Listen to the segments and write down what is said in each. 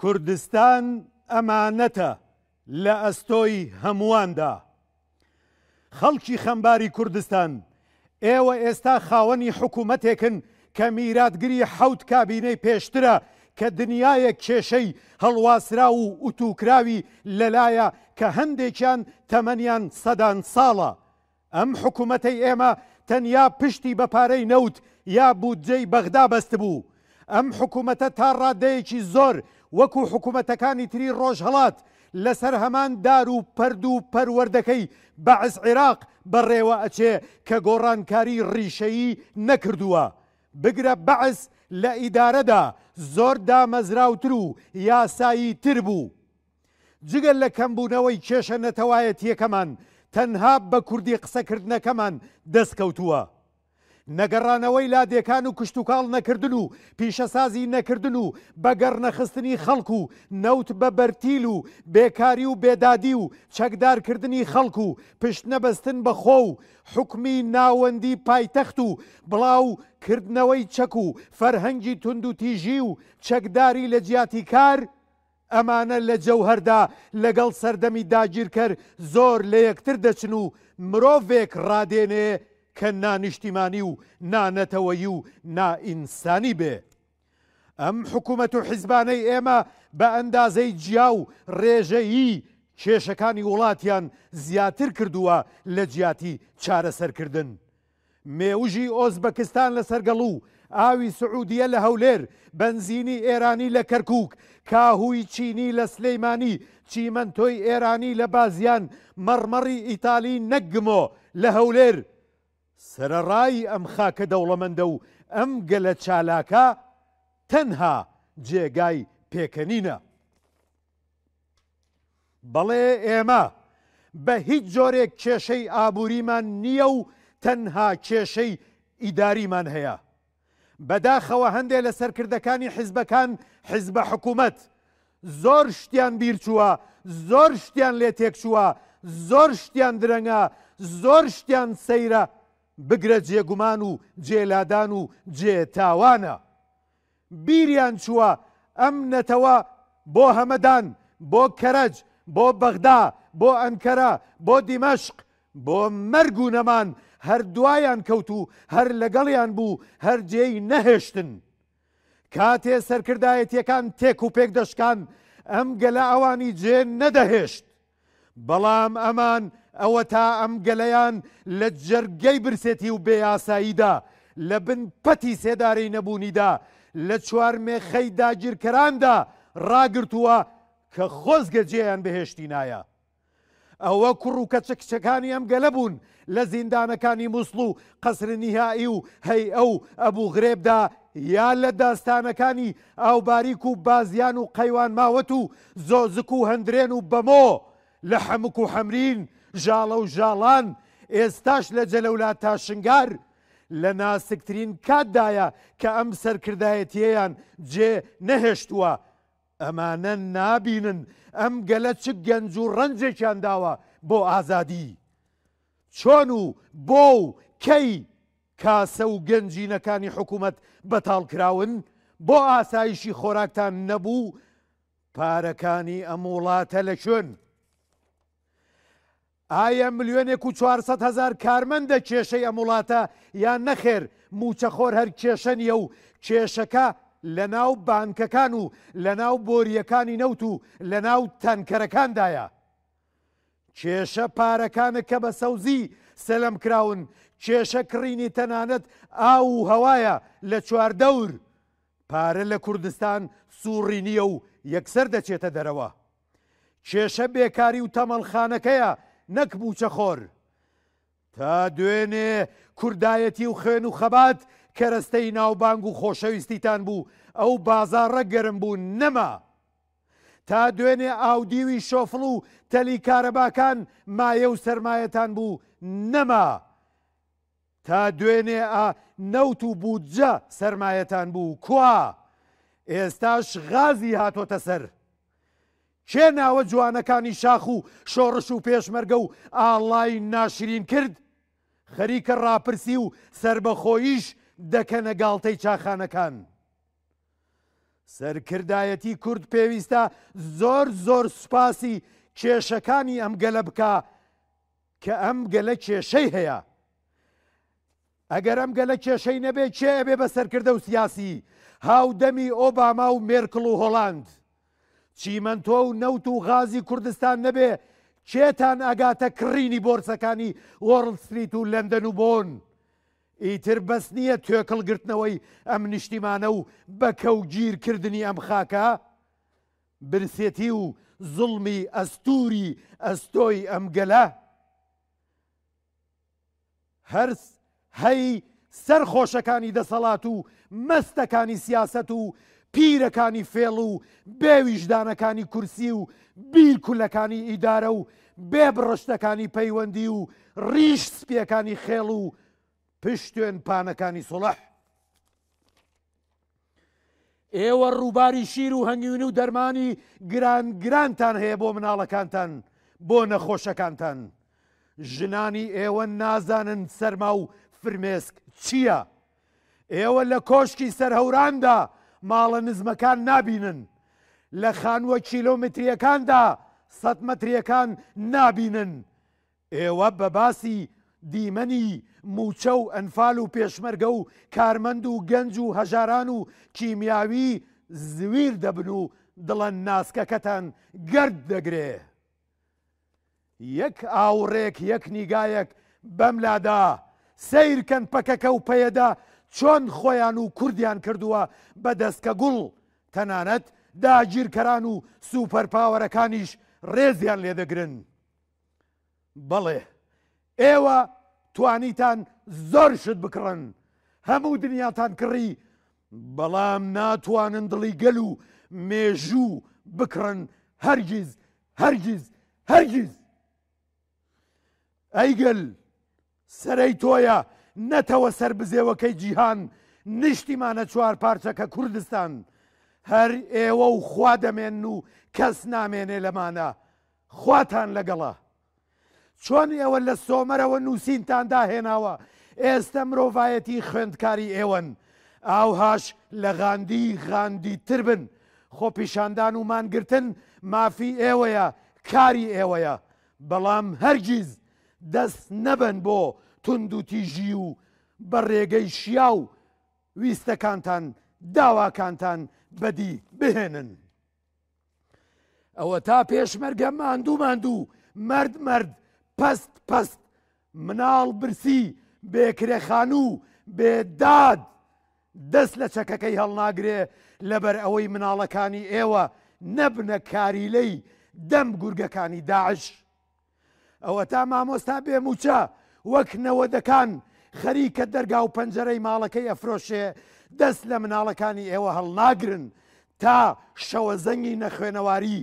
کوردستان ئەمانەتە لە ئەستۆی هەموواندا. خەڵکی خەمباری کوردستان، ئێوە ئێستا خاوەنی حکوومەتێکن کە میراتگری حەوت کابینەی پێشترە کە دنیاە کێشەی هەڵواسرا و ئوتوکراوی لەلایە کە هەندێکیان تەمەنیان سەدان ساڵە. ئەم حکوومەتەی ئێمە تەنیا پشتی بە پارەی نەوت یا بودجەی بەغدا بەست بوو. ئەم حکوومەتە تا ڕادەیەکی زۆر وەکو حکوومەتەکانی تری ڕۆژهڵات لەسەر هەمان دار و پرد و پەروەردەکەی بەعز عێراق بەڕێوە ئەچێ کە گۆڕانکاری ڕیشەیی نەکردووە بگرە بەعز لە ئیدارەدا زۆر دامەزراوتر و یاسایی تر بوو جگەل لە کەمبوونەوەی کێشە نەتەوایەتیەکەمان تەنها بە کوردی قسەکردنەکەمان دەستکەوتووە نەگەڕانەوەی لادێکان و کشتتوکاڵ نەکردن و پیشەسازی نەکردن و بەگەڕ نەخستنی خەڵکو و نەوت بە بەرتیل و بێکاری و بێدادی و چەکدارکردنی خەڵکو و پشت نەبەستن بەخۆ و حکمی ناوەندی پایتەخت و بڵاو کردنەوەی چەک و فەرهەنگی تونند و تیژی و چەکداری لە جیاتی کار، ئەمانە لە جەوهردا لەگەڵ سەردەمی داگیرکەر زۆر لە یەکتر دەچن و مرۆڤێک ڕادێنێ کە نانیشتیمانی و نانەتەوەی و نائینسانی بێ. ئەم حکوومەت و حیزبانەی ئێمە بە ئەندازەی جیا و ڕێژەیی کێشەکانی وڵاتیان زیاتر کردووە لە جیاتی چارەسەرکردن. مێوژی ئۆزبەکستان لە سەرگەڵوو، ئاوی سعودیە لە هەولێر، بنزینی ئێرانی لە کەرکک، کاهوی چینی لە سلەیمانی، چیمەندۆی ئێرانی لە بازیان، مەڕمەڕی ئیتالی نەگمۆ لە هەولێر سەرڕایی ئەم خاکە دەوڵەمەندە و ئەم گەلە چالاکە تەنها جێگای پێکەنینە. بەڵێ ئێمە بە هیچ جۆرێک کێشەی ئابووریمان نییە و تەنها کێشەی ئیداریمان هەیە. بەداخەوە هەندێک لە سەرکردەکانی حیزبەکان حیزبە حکوومەت، زۆر شتیان بیرچووە، زۆر شتیان لێ تێکچووە، زۆر شتیان درەنگە، زۆر شتیان سەیرە بگرە جێگومان و جێلادان و جێتاوانە بیریان چووە ئەم نەتەوە بۆ هەمەدان بۆ کەرەج بۆ بەغدا بۆ ئەنکەرە بۆ دیمەشق بۆ مەرگ و نەمان هەردوایان کەوت و هەر لەگەڵیان بوو هەرجێی نەهێشتن کاتێ سەرکردایەتیەکان تێک و پێک دەشکان ئەم گەلە ئەوانی جێ نەدەهێشت بەڵام ئەمان ئەوە تا ئەم گەلەیان لە جەرگەی برسێتی و بێیاساییدا لە بن پەتی سێدارەی نەبوونیدا لە چوارمێخەی داگیرکەراندا ڕاگرتووە کە خۆزگە جێیان بەهێشتی نایە. ئەوە کوڕ و کەچە کچەکانی ئەم گەلە بوون لە زیندانەکانی مووسڵ و قەسرنیهایی و هەی ئەو ئەبوو غرێبدا یا لە داستانەکانی ئاوباریک و بازیان و قەیوان ماوەت و زۆزک و هەندرێن و بەمۆ لە حەمک و حەمرین ژاڵە و ژاڵان ئێستاش لە جەلەولات تاشنگار لە ناسکترین کاتدایە کە ئەم سەرکردایەتیەیان جێ نەهێشتووە ئەمانە نابینن ئەم گەلە چ گەنج و ڕەنجێکیان داوە بۆ ئازادی چۆن و بۆ و کەی کاسە و گەنجینەکانی حکوومەت بەتاڵکراون بۆ ئاسایشی خۆراکتان نەبوو پارەکانی ئەم وڵاتە لە شوێن ئایا ملیۆنێک و 400 هزار کارمەندە کێشەی ئەم وڵاتە یان نەخێر موچەخۆر هەر کێشە نیە و کێشەکە لە ناو بانکەکان و لە ناو بۆریەکانی نەوت و لە ناو تەنکەرەکاندایە. کێشە پارەکانە کە بە سەوزی سەلم کراون کێشە کڕینی تەنانەت ئاو و هەوایە لە چواردەور پارە لە کوردستان سوڕی نییە و یەکسەر دەچێتە دەرەوە. کێشە بێکاری و تەمەڵخانەکەیە نەک بووچەخۆر تا دوێنێ کوردایەتی و خوێن و خەبات کەرەستەی ناوبانگ و خۆشەویستیتان بوو ئەو بازارڕە گەرم بوو نەما تا دوێنێ ئاودیوی شۆفڵ و تەلی کارەباکان مایە و سرمایەتان بوو نەما تا دوێنێ ئا نەوت و بودجە سرمایەتان بوو کوا ئێستاش غازی هاتۆتە سەر کێ ناوە جوانەکانی شاخ و شۆڕش و پێشمەرگە و ئاڵای ناشرین کرد خەریکە ڕاپرسی و سربەخۆیش دەکەنە گاڵتەی چاخانەکان. سەرکردایەتی کورد پێویستە زۆر زۆر سوپاسی کێشەکانی ئەم گەلە بکە کە ئەم گەلە کێشەی هەیە. ئەگەر ئەم گەلە کێشەی نەبێت چێ ئەبێ بە سەرکردە و سیاسی هاودەمی ئۆباما و مێرکل و هۆڵاند. چیمەندۆ و نەوت و غازی کوردستان نەبێ چێتان ئەگاتە کڕینی بۆرسەکانی وەڕلسریت و لەندەن و بۆن ئیتر بەس نییە توێکەڵگرتنەوەی ئەم نیشتیمانە و بەکە و گیرکردنی ئەم خاکە برسێتی و زڵمی ئەستوری ئەستۆی ئەم گەلە هەرس هەی سەرخۆشەکانی دەسەڵات و مەستەکانی سیاست و پیرەکانی فێڵ و بێویژدانەکانی کورسی و بیرکولەکانی ئیدارە و بێبڕشتەکانی پەیوەندی و ڕیش سپیەکانی خێڵ و پشتێن پانەکانی سڵح. ئێوە ڕووباری شیر و هەنگیون و دەرمانی گرانگرانتان هەیە بۆ مناڵەکانتان بۆ نەخۆشەکانتان. ژنانی ئێوە نازانن سەرما و فرمێسک چییە؟ ئێوە لە کۆشکی سەرهوراندا ماڵە نزمەکان نابینن لە خانووە کیلۆمتریەکاندا سە متریەکان نابینن ئێوە بە باسی دیمەنی موچە و ئەنفال و پێشمەرگە و کارمەند و گەنج و هەژاران و کیمیاوی زویر دەبن و دڵەن ناسکەکەتان گرد دەگرێ. یەک ئاوڕێک یەک نیگایەک بەملادا سیرکەن پەکەکە و پەیەدا چۆن خۆیان و کوردیان کردووە بە دەستکە گوڵ تەنانەت داگیرکەران و سوپەرپاوەرەکانیش ڕێزیان لێدەگرن. بەڵێ، ئێوە توانیتان زۆر شت بکڕن، هەموو دنیاتان کڕی، بەڵام ناتوانن دڵی گەل و مێژوو بکڕن هەرگیز، هەرگیز، هەرگیز. ئەیگەل سەرەی تۆیە، نەتەوە سەر بزێوەکەی جیهان نیشتیمانە چوار پارچەکە کوردستان هەر ئێوە و خوا دەمێن و کەس نامێنێ لەمانە خواتان لەگەڵە چۆن ئێوە لە سۆمەرەوە نووسینتاندا هێناوە ئێستا مرۆڤایەتی خوێندکاری ئێوەن ئاوهاش لە غاندی غاندی تر بن خۆ پیشاندان و مانگرتن مافی ئێوەیە کاری ئێوەیە بەڵام هەرگیز دەست نەبن بۆ تund و تیژی و بە ڕێگەی شیا و ویستەکانتان داواکانتان بەدی بهێنن. ئەوە تا پێشمەرگە ماندوو ماندوو مرد مرد پست پست مناڵ برسی بێکرێخان و بێداد دەست لە چەکەکەی هەڵناگرێ لەبەر ئەوەی مناڵەکانی ئێوە نەبنە کاریلەی دەم گورگەکانی داعش. ئەوە تا مامۆستا بێ موچە وەک نەوەدەکان خەریکە دەرگا و پەنجەرەی ماڵەکەی ئەفرۆشێ دەست لە مناڵەکانی ئێوە هەڵناگرن تا شەوە زەنگی نەخوێنەواری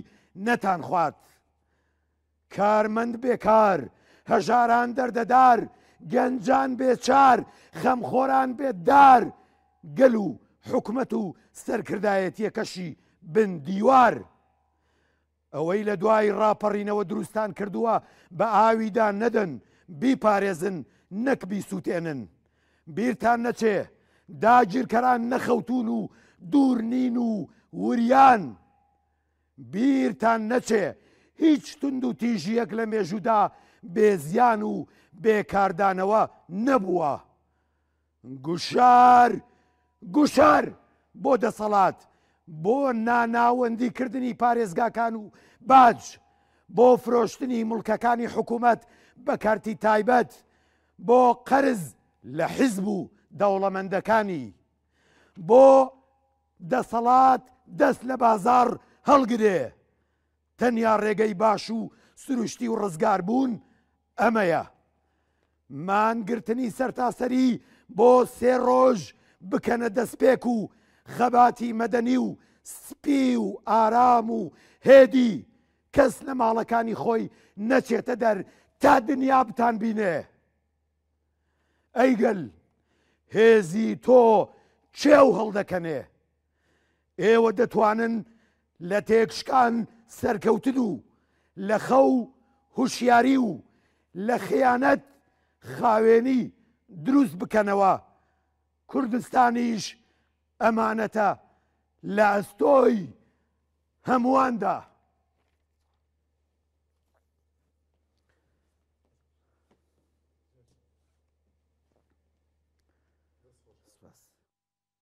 نەتان خوات. کارمەند بێکار، هەژاران دەردەدار، گەنجان بێچار، خەمخۆران بێتدار، گەل و حکومت و سەرکردایەتیە کەشی بن دیوار. ئەوەی لە دوای ڕاپەڕینەوە دروستان کردووە بە ئاویدا نەدەن بیپارێزن نەک بیسووتێنن بیرتان نەچێ داگیرکەران نەخەوتون و دوور نین و وریان بیرتان نەچێ هیچ تند و تیژیەک لە مێژودا بێزیان و بێکاردانەوە نەبووە گوشار گوشار بۆ دەسەڵات بۆ ناناوەندیکردنی پارێزگاکان و باج بۆ فرۆشتنی ملکەکانی حکوومەت بە کارتی تایبەت بۆ قەرز لە حیزب و دەوڵەمەندەکانی بۆ دەسەڵات دەست لە بازار هەڵگرێ تەنیا ڕێگەی باش و سروشتی و ڕزگار بوون ئەمەیە مانگرتنی سەرتاسەری بۆ سێ ڕۆژ بکەنە دەستپێک و خەباتی مەدەنی و سپی و ئارام و هێدی کەس لە ماڵەکانی خۆی نەچێتە دەر تا دنیا بتان بینێ ئەیگەل هێزی تۆ چێو هەڵدەکەنێ ئێوە دەتوانن لە تێکشکان سەرکەوتن و لە خەو هوشیاری و لە خیانەت خاوێنی دروست بکەنەوە کوردستانیش ئەمانەتە لە ئەستۆی هەموواندا.